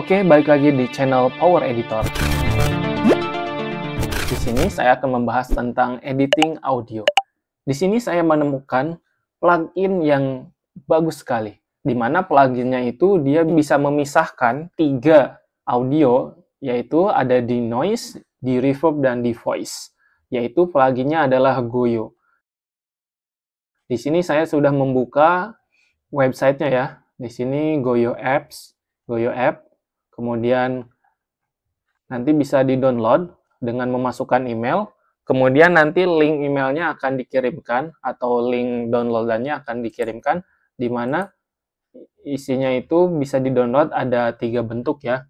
Oke, balik lagi di channel Power Editor. Di sini saya akan membahas tentang editing audio. Di sini saya menemukan plugin yang bagus sekali, di mana pluginnya itu dia bisa memisahkan tiga audio, yaitu ada di noise, di reverb, dan di voice. Yaitu pluginnya adalah Goyo. Di sini saya sudah membuka websitenya ya. Di sini Goyo Apps, Goyo App kemudian nanti bisa di-download dengan memasukkan email, kemudian nanti link emailnya akan dikirimkan atau link downloadannya akan dikirimkan, di mana isinya itu bisa di-download ada tiga bentuk ya,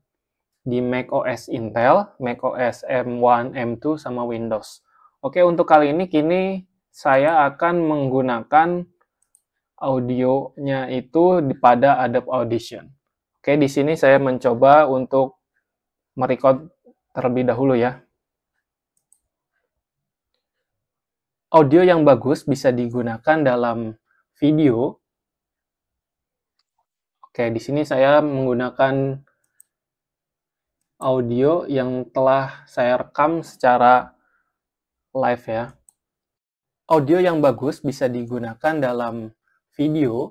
di macOS Intel, macOS M1, M2, sama Windows. Oke, untuk kali ini kini saya akan menggunakan audionya itu pada Adobe Audition. Oke, di sini saya mencoba untuk merecord terlebih dahulu ya. Audio yang bagus bisa digunakan dalam video. Oke, di sini saya menggunakan audio yang telah saya rekam secara live ya. Audio yang bagus bisa digunakan dalam video.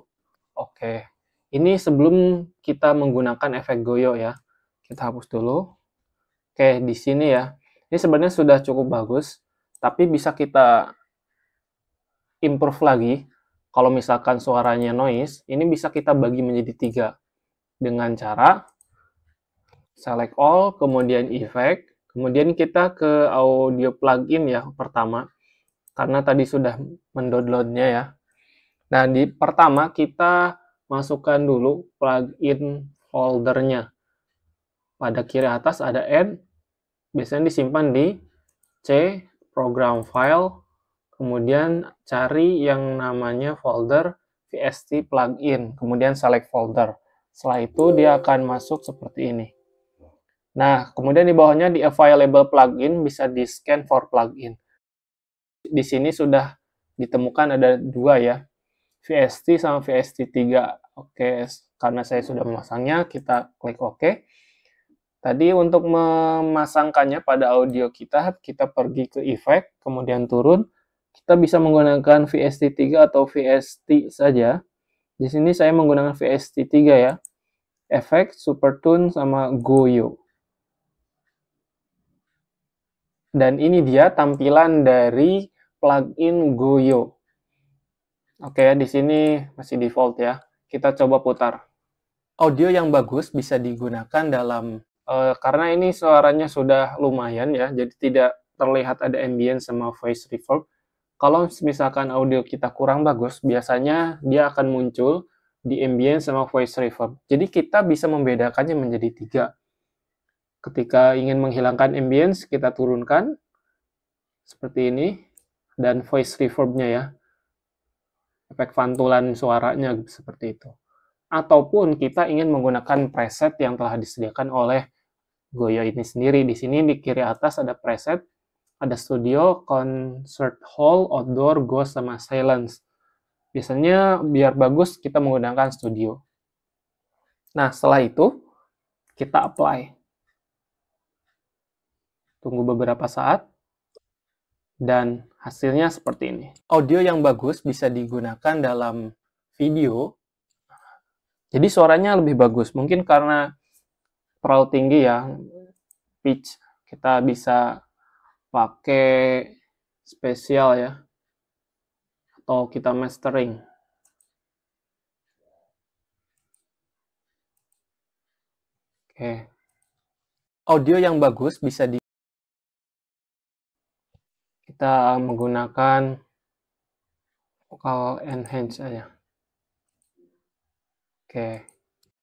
Oke, ini sebelum kita menggunakan efek goyo ya. Kita hapus dulu. Oke, di sini ya. Ini sebenarnya sudah cukup bagus, tapi bisa kita improve lagi. Kalau misalkan suaranya noise, ini bisa kita bagi menjadi tiga. Dengan cara select all, kemudian effect, kemudian kita ke audio plugin ya pertama. Karena tadi sudah mendownloadnya ya. Nah, di pertama kita masukkan dulu plugin foldernya. Pada kiri atas ada add, biasanya disimpan di C, program file, kemudian cari yang namanya folder VST plugin, kemudian select folder. Setelah itu dia akan masuk seperti ini. Nah, kemudian di bawahnya di available plugin bisa di scan for plugin. Di sini sudah ditemukan ada dua ya, VST sama VST3 Oke, karena saya sudah memasangnya, kita klik OK. Tadi untuk memasangkannya pada audio kita, kita pergi ke Effect, kemudian turun. Kita bisa menggunakan VST3 atau VST saja. Di sini saya menggunakan VST3 ya. Efek, Supertune, sama Goyo. Dan ini dia tampilan dari plugin Goyo. Oke, di sini masih default ya kita coba putar. Audio yang bagus bisa digunakan dalam uh, karena ini suaranya sudah lumayan ya, jadi tidak terlihat ada ambient sama voice reverb. Kalau misalkan audio kita kurang bagus, biasanya dia akan muncul di ambient sama voice reverb. Jadi kita bisa membedakannya menjadi tiga. Ketika ingin menghilangkan ambience, kita turunkan seperti ini dan voice reverbnya ya efek pantulan suaranya seperti itu. Ataupun kita ingin menggunakan preset yang telah disediakan oleh Goyo ini sendiri. Di sini di kiri atas ada preset, ada studio, concert hall, outdoor, ghost, sama silence. Biasanya biar bagus kita menggunakan studio. Nah setelah itu kita apply. Tunggu beberapa saat. Dan hasilnya seperti ini. Audio yang bagus bisa digunakan dalam video. Jadi suaranya lebih bagus. Mungkin karena terlalu tinggi ya pitch kita bisa pakai spesial ya atau kita mastering oke audio yang bagus bisa di kita menggunakan vocal enhance aja. Oke.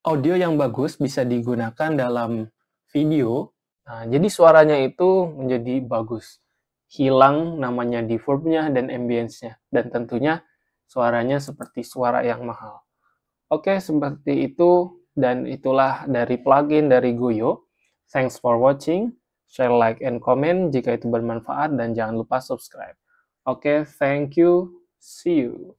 Audio yang bagus bisa digunakan dalam video. Nah, jadi suaranya itu menjadi bagus. Hilang namanya deformnya dan ambience-nya. Dan tentunya suaranya seperti suara yang mahal. Oke, seperti itu. Dan itulah dari plugin dari Goyo. Thanks for watching share, like, and comment jika itu bermanfaat, dan jangan lupa subscribe. Oke, okay, thank you, see you.